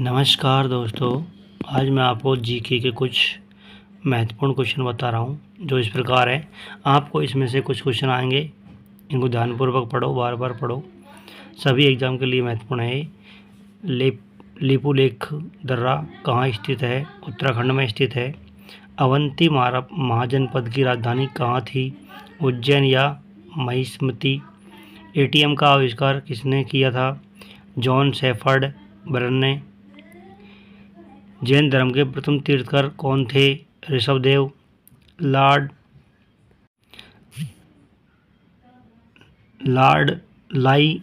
नमस्कार दोस्तों आज मैं आपको जीके के कुछ महत्वपूर्ण क्वेश्चन बता रहा हूँ जो इस प्रकार है आपको इसमें से कुछ क्वेश्चन आएंगे इनको ध्यानपूर्वक पढ़ो बार बार पढ़ो सभी एग्ज़ाम के लिए महत्वपूर्ण है लेप लिपू लेख दर्रा कहाँ स्थित है उत्तराखंड में स्थित है अवंती मारा महाजनपद की राजधानी कहाँ थी उज्जैन या महिस्मती एटीएम का आविष्कार किसने किया था जॉन सेफर्ड बर्न ने जैन धर्म के प्रथम तीर्थकर कौन थे ऋषभदेव लॉर्ड लॉर्ड लाई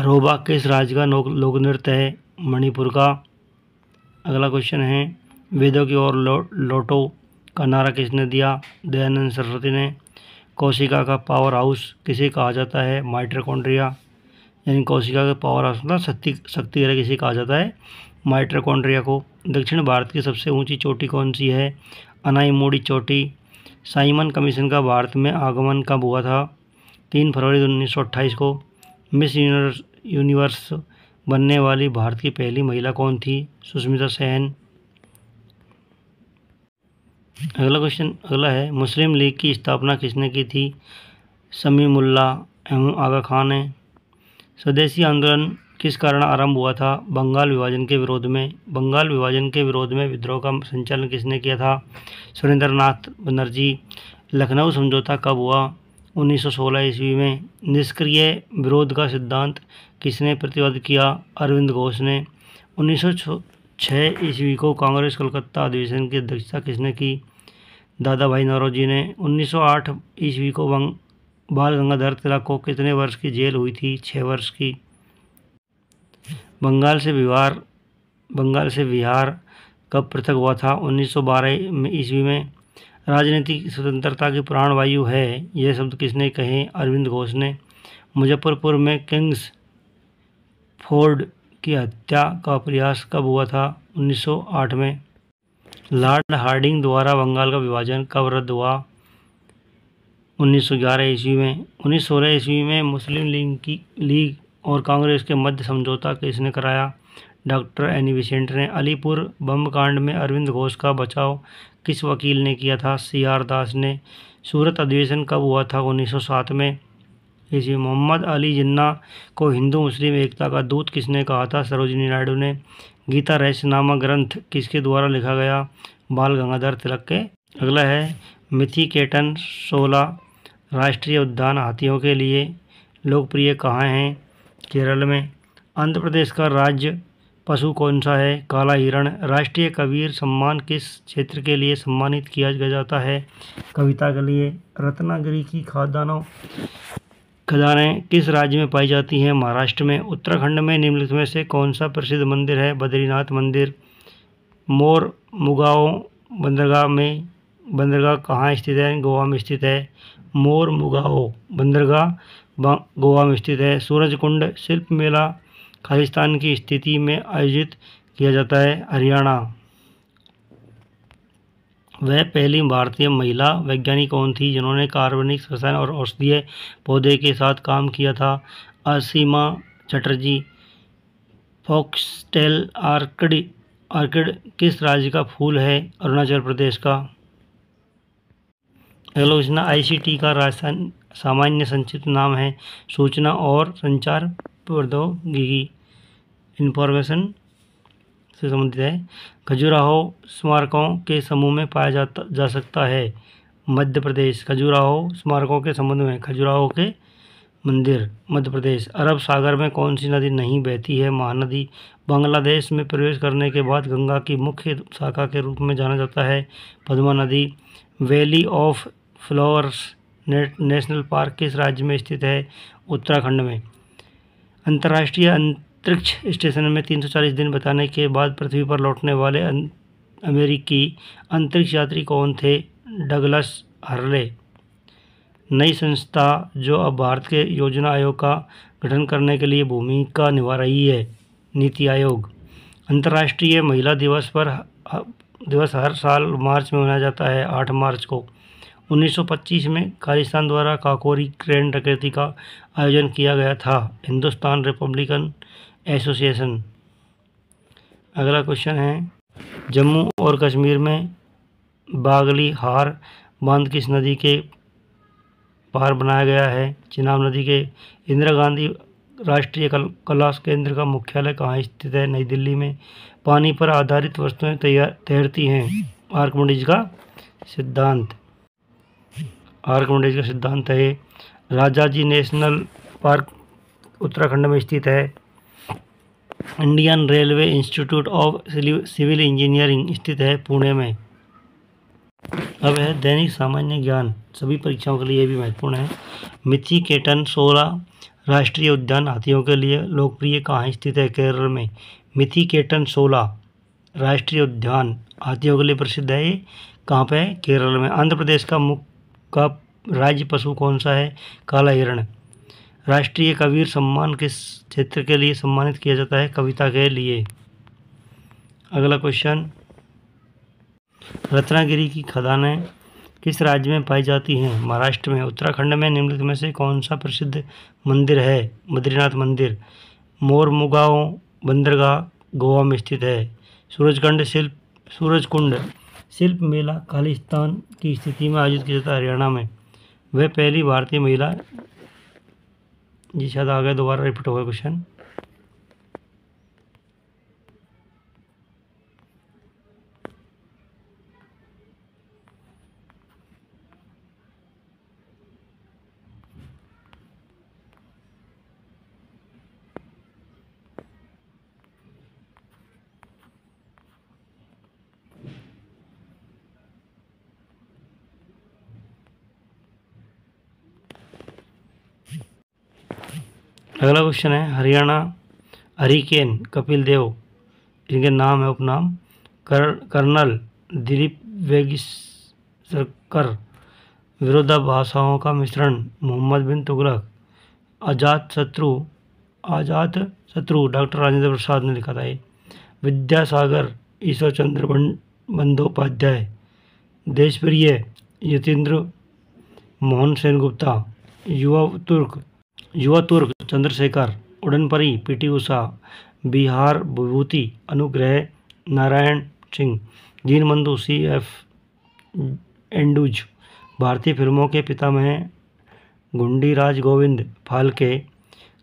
अरोबा किस राज्य का लोक नृत्य है मणिपुर का अगला क्वेश्चन है वेदों की ओर लो, लोटो का नारा किसने दिया दयानंद सरस्वती ने कौशिका का पावर हाउस किसे कहा जाता है माइट्रोकॉन्ड्रिया यानी कौशिका का पावर हाउस मतलब शक्ति शक्ति किसे कहा जाता है माइट्रोकॉन्ड्रिया को दक्षिण भारत की सबसे ऊंची चोटी कौन सी है अनाईमोड़ी चोटी साइमन कमीशन का भारत में आगमन कब हुआ था तीन फरवरी उन्नीस को मिस यूनिवर्स यूनिवर्स बनने वाली भारत की पहली महिला कौन थी सुष्मिता सेन अगला क्वेश्चन अगला है मुस्लिम लीग की स्थापना किसने की थी समीमुल्ला एम आगा खान ने स्वदेशी आंदोलन किस कारण आरंभ हुआ था बंगाल विभाजन के विरोध में बंगाल विभाजन के विरोध में विद्रोह का संचालन किसने किया था नाथ बनर्जी लखनऊ समझौता कब हुआ 1916 ईस्वी में निष्क्रिय विरोध का सिद्धांत किसने प्रतिवाद किया अरविंद घोष ने 1906 ईस्वी को कांग्रेस कोलकाता अधिवेशन की अध्यक्षता किसने की दादा भाई नौरोजी ने 1908 ईस्वी को बाल गंगाधर तिलक को कितने वर्ष की जेल हुई थी छः वर्ष की बंगाल से बिहार बंगाल से बिहार कब पृथक हुआ था 1912 में ईस्वी में राजनीतिक स्वतंत्रता की प्राण वायु है यह शब्द किसने कहे अरविंद घोष ने मुजफ्फरपुर में किंग्स फोर्ड की हत्या का प्रयास कब हुआ था 1908 में लॉर्ड हार्डिंग द्वारा बंगाल का विभाजन कब रद्द हुआ 1911 ईस्वी में 1916 ईस्वी में मुस्लिम लीग की लीग और कांग्रेस के मध्य समझौता किसने कराया डॉक्टर एनी विशेंट ने अलीपुर बम कांड में अरविंद घोष का बचाव किस वकील ने किया था सी आर दास ने सूरत अधिवेशन कब हुआ था 1907 में इसी मोहम्मद अली जिन्ना को हिंदू मुस्लिम एकता का दूत किसने कहा था सरोजनी नायडू ने गीता रहस्य नामक ग्रंथ किसके द्वारा लिखा गया बाल गंगाधर तिलक के अगला है मिथिकेटन सोला राष्ट्रीय उद्यान हाथियों के लिए लोकप्रिय कहाँ हैं केरल में आंध्र प्रदेश का राज्य पशु कौन सा है काला हिरण राष्ट्रीय कबीर सम्मान किस क्षेत्र के लिए सम्मानित किया जाता है कविता के लिए रत्नागिरी की खादानों खदाने किस राज्य में पाई जाती हैं महाराष्ट्र में उत्तराखंड में निम्नलिखित में से कौन सा प्रसिद्ध मंदिर है बद्रीनाथ मंदिर मोर मुगाओ बंदरगाह में बंदरगाह कहाँ स्थित है गोवा में स्थित है मोर मुगाओ बंदरगाह गोवा में स्थित है सूरज कुंड शिल्प मेला खालिस्तान की स्थिति में आयोजित किया जाता है हरियाणा वह पहली भारतीय महिला वैज्ञानिक कौन थी जिन्होंने कार्बनिक रसायन और औषधीय पौधे के साथ काम किया था Asima Chatterjee foxtail orchid orchid किस राज्य का फूल है अरुणाचल प्रदेश का हेलो योजना आईसीटी का राजस्थान सामान्य संक्षिप्त नाम है सूचना और संचार प्रौद्योगिकी इन्फॉर्मेशन से संबंधित है खजुराहो स्मारकों के समूह में पाया जाता जा सकता है मध्य प्रदेश खजुराहो स्मारकों के संबंध में खजुराहो के मंदिर मध्य प्रदेश अरब सागर में कौन सी नदी नहीं बहती है महानदी बांग्लादेश में प्रवेश करने के बाद गंगा की मुख्य शाखा के रूप में जाना जाता है पद्मा नदी वैली ऑफ फ्लावर्स ने, नेशनल पार्क किस राज्य में स्थित है उत्तराखंड में अंतर्राष्ट्रीय अंतरिक्ष स्टेशन में 340 दिन बताने के बाद पृथ्वी पर लौटने वाले अं, अमेरिकी अंतरिक्ष यात्री कौन थे डगलस हरले नई संस्था जो अब भारत के योजना आयोग का गठन करने के लिए भूमिका निभा रही है नीति आयोग अंतर्राष्ट्रीय महिला दिवस पर दिवस हर साल मार्च में मनाया जाता है आठ मार्च को 1925 में खालिस्तान द्वारा काकोरी ग्रैंड डकैती का आयोजन किया गया था हिंदुस्तान रिपब्लिकन एसोसिएशन अगला क्वेश्चन है जम्मू और कश्मीर में बागली हार बांध किस नदी के पार बनाया गया है चिनाब नदी के इंदिरा गांधी राष्ट्रीय कल, कला केंद्र का मुख्यालय कहाँ स्थित है नई दिल्ली में पानी पर आधारित वस्तुएं तैयार तैरती हैं आर्कमंडीज का सिद्धांत आर्क का सिद्धांत है Rajaji national park Uttarakhand में स्थित है Indian railway institute of civil engineering स्थित है पुणे में अब है दैनिक सामान्य ज्ञान सभी परीक्षाओं के लिए भी महत्वपूर्ण है मिथी केटन सोलह राष्ट्रीय उद्यान हाथियों के लिए लोकप्रिय कहाँ स्थित है केरल में मिथी केटन सोलह राष्ट्रीय उद्यान हाथियों के लिए प्रसिद्ध है ये कहाँ पर है केरल में आंध्र प्रदेश का मुख्य का राज्य पशु कौन सा है काला हिरण राष्ट्रीय कबीर सम्मान किस क्षेत्र के लिए सम्मानित किया जाता है कविता के लिए अगला क्वेश्चन रत्नागिरी की खदानें किस राज्य में पाई जाती हैं महाराष्ट्र में उत्तराखंड में निम्नलिखित में से कौन सा प्रसिद्ध मंदिर है बद्रीनाथ मंदिर मोरमुगाओं बंदरगाह गोवा में स्थित है सूरजकंड शिल्प सूरजकुंड शिल्प मेला खालिस्तान की स्थिति में आयोजित किया जाता है हरियाणा में वह पहली भारतीय महिला जी शायद आ गया दोबारा रिपीट होगा क्वेश्चन अगला क्वेश्चन है हरियाणा हरिकेन कपिल देव इनके नाम है उपनाम कर कर्नल दिलीप वेगिसकर विरोधा विरोधाभाषाओं का मिश्रण मोहम्मद बिन तुगलक आजाद शत्रु आजाद शत्रु डॉक्टर राजेंद्र प्रसाद ने लिखा था ये विद्यासागर ईश्वर चंद्र बंदोपाध्याय देशप्रिय यतेंद्र मोहन सेन गुप्ता युवा तुर्क युवा तुर्क चंद्रशेखर उडनपरी पी टी उषा बिहार विभूति Anugrah Narayan Singh Deenbandhu C F Andrews भारतीय फिल्मों के पितामह गुंडी राज गोविंद फालके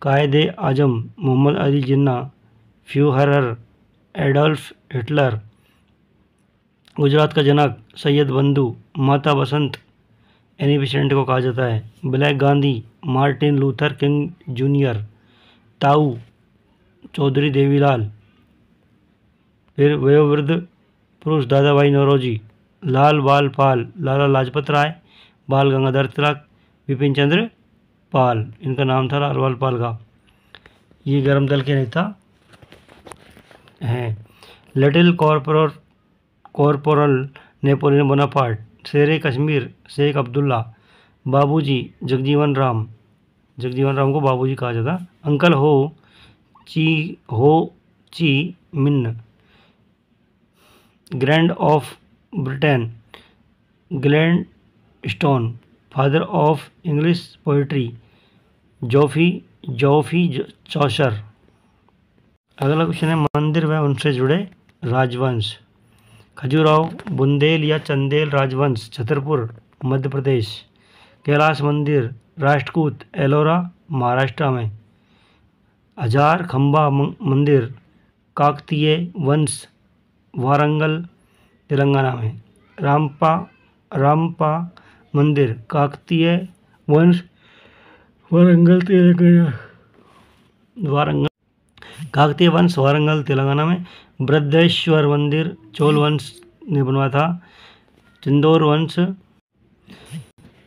कायदे आजम Mohammad Ali Jinnah Fuhrer Adolf Hitler Gujarat का जनक सैयद बंधु माता बसंत एनिबेसेंट को कहा जाता है black Gandhi Martin Luther King junior ताऊ चौधरी देवीलाल फिर वयोवृद्ध पुरुष दादा भाई नौरोजी लाल बाल पाल लाला लाजपत राय बाल गंगाधर तिलक विपिन चंद्र पाल इनका नाम था बाल पाल का ये गर्म दल के नेता हैं little corporal corporal Napoleon Bonaparte शेर कश्मीर शेख अब्दुल्ला बाबूजी जगजीवन राम जगजीवन राम को बाबूजी कहा जाता अंकल हो Chi Ho Chi Minh grand of Britain Gladstone father of English poetry Geoffrey Geoffrey Chaucer अगला क्वेश्चन है मंदिर व उनसे जुड़े राजवंश खजूराहो बुंदेल या चंदेल राजवंश छतरपुर मध्य प्रदेश कैलाश मंदिर राष्ट्रकूट एलोरा महाराष्ट्र में हजार खम्बा मंदिर काकतीय वंश वारंगल तेलंगाना में रामपा रामपा मंदिर काकतीय वंश वारंगल तेलंगाना वारंगल काकतीय वंश वारंगल तेलंगाना में वृद्धेश्वर मंदिर चोल वंश ने बनवाया था चंदौर वंश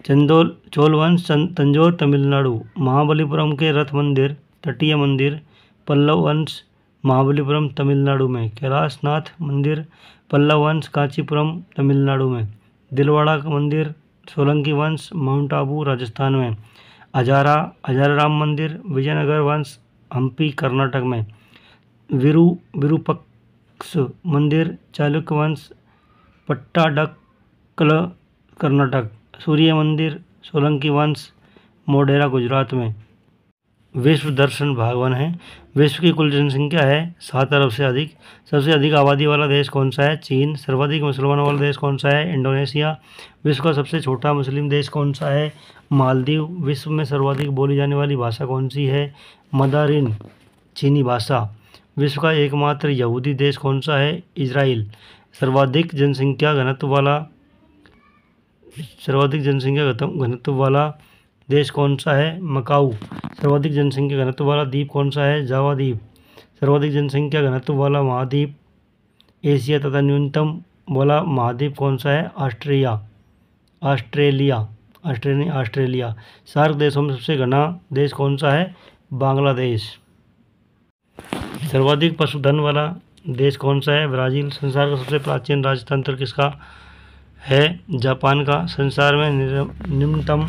चंदोल चोल वंश तंजौर तमिलनाडु महाबलीपुरम के रथ मंदिर तटीय मंदिर पल्लव वंश महाबलीपुरम तमिलनाडु में कैलाशनाथ मंदिर पल्लव वंश कांचीपुरम तमिलनाडु में दिलवाड़ा का मंदिर सोलंकी वंश माउंट आबू राजस्थान में हजारा हजारा राम मंदिर विजयनगर वंश हम्पी कर्नाटक में विरु विरूपक क्ष मंदिर चालुक्य वंश पट्टाडकल कर्नाटक सूर्य मंदिर सोलंकी वंश मोडेरा गुजरात में विश्व दर्शन भागवान है विश्व की कुल जनसंख्या है सात अरब से अधिक सबसे अधिक आबादी वाला देश कौन सा है चीन सर्वाधिक मुसलमानों वाला देश कौन सा है इंडोनेशिया विश्व का सबसे छोटा मुस्लिम देश कौन सा है मालदीव विश्व में सर्वाधिक बोली जाने वाली भाषा कौन सी है मदारिन चीनी भाषा विश्व का एकमात्र यहूदी देश कौन सा है इसराइल सर्वाधिक जनसंख्या घनत्व वाला सर्वाधिक जनसंख्या घनत्व वाला देश कौन सा है मकाऊ सर्वाधिक जनसंख्या घनत्व वाला द्वीप कौन सा है जावा द्वीप सर्वाधिक जनसंख्या घनत्व वाला महाद्वीप एशिया तथा न्यूनतम वाला महाद्वीप कौन सा है Austria Australia Australia Australia SAARC देशों में सबसे घना देश कौन सा है बांग्लादेश सर्वाधिक पशुधन वाला देश कौन सा है ब्राज़ील संसार का सबसे प्राचीन राजतंत्र किसका है जापान का संसार में निम्नतम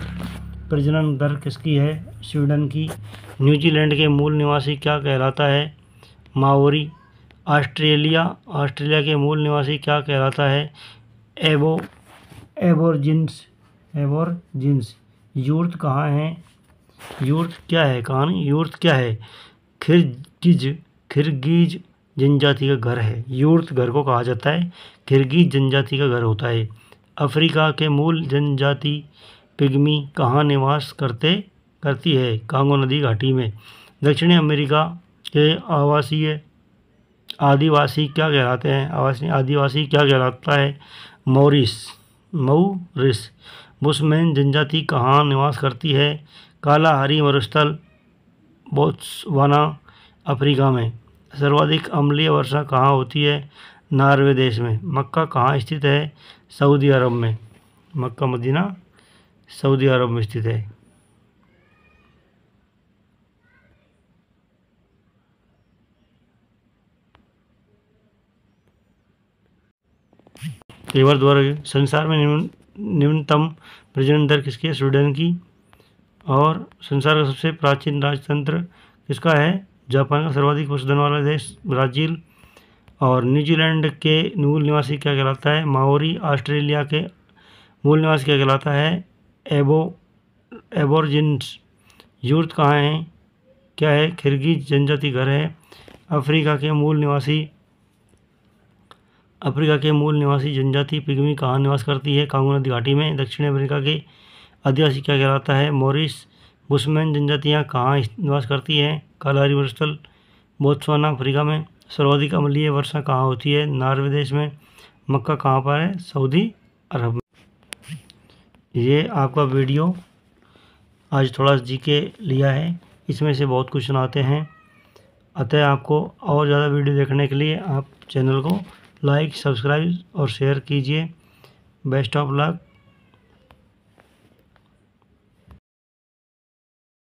प्रजनन दर किसकी है स्वीडन की न्यूजीलैंड के मूल निवासी क्या कहलाता है माओरी ऑस्ट्रेलिया ऑस्ट्रेलिया के मूल निवासी क्या कहलाता है एबो एबोरजिन्स एबोरजिन्स यूर्थ कहाँ हैं यूर्थ क्या है कहानी यूर्थ क्या है खिरजिज़ खिरगीज जनजाति का घर है यूर्थ घर को कहा जाता है खिरगीज जनजाति का घर होता है अफ्रीका के मूल जनजाति पिग्मी कहाँ निवास करते करती है कांगो नदी घाटी में दक्षिणी अमेरिका के आवासीय आदिवासी क्या कहलाते हैं आवासीय आदिवासी क्या कहलाता है मोरिस मऊरिस बुसमैन जनजाति कहाँ निवास करती है कालाहारी मरुस्थल बोत्सवाना अफ्रीका में सर्वाधिक अम्लीय वर्षा कहाँ होती है नार्वे देश में मक्का कहाँ स्थित है सऊदी अरब में मक्का मदीना सऊदी अरब में स्थित है तेवर द्वारा संसार में न्यूनतम निम्नतम प्रजनन दर किसकी है स्वीडन की और संसार का सबसे प्राचीन राजतंत्र किसका है जापान का सर्वाधिक पशुधन वाला देश ब्राज़ील और न्यूजीलैंड के मूल निवासी क्या कहलाता है माओरी ऑस्ट्रेलिया के मूल निवासी क्या कहलाता है एबो एबोरजिन्स यूर्थ कहाँ हैं क्या है खिरगीज जनजाति घर है अफ्रीका के मूल निवासी अफ्रीका के मूल निवासी जनजाति पिगमी कहाँ निवास करती है कांगो नदी घाटी में दक्षिण अफ्रीका के आदिवासी क्या कहलाता है मोरिस बुशमैन जनजातियाँ कहाँ निवास करती हैं कालाहारी स्थल बोत्सवाना अफ्रीका में सर्वाधिक अमलीय वर्षा कहाँ होती है नार्वे देश में मक्का कहाँ पर है सऊदी अरब में ये आपका वीडियो आज थोड़ा जी के लिया है इसमें से बहुत कुछ सुनाते हैं अतः आपको और ज़्यादा वीडियो देखने के लिए आप चैनल को लाइक सब्सक्राइब और शेयर कीजिए बेस्ट ऑफ लक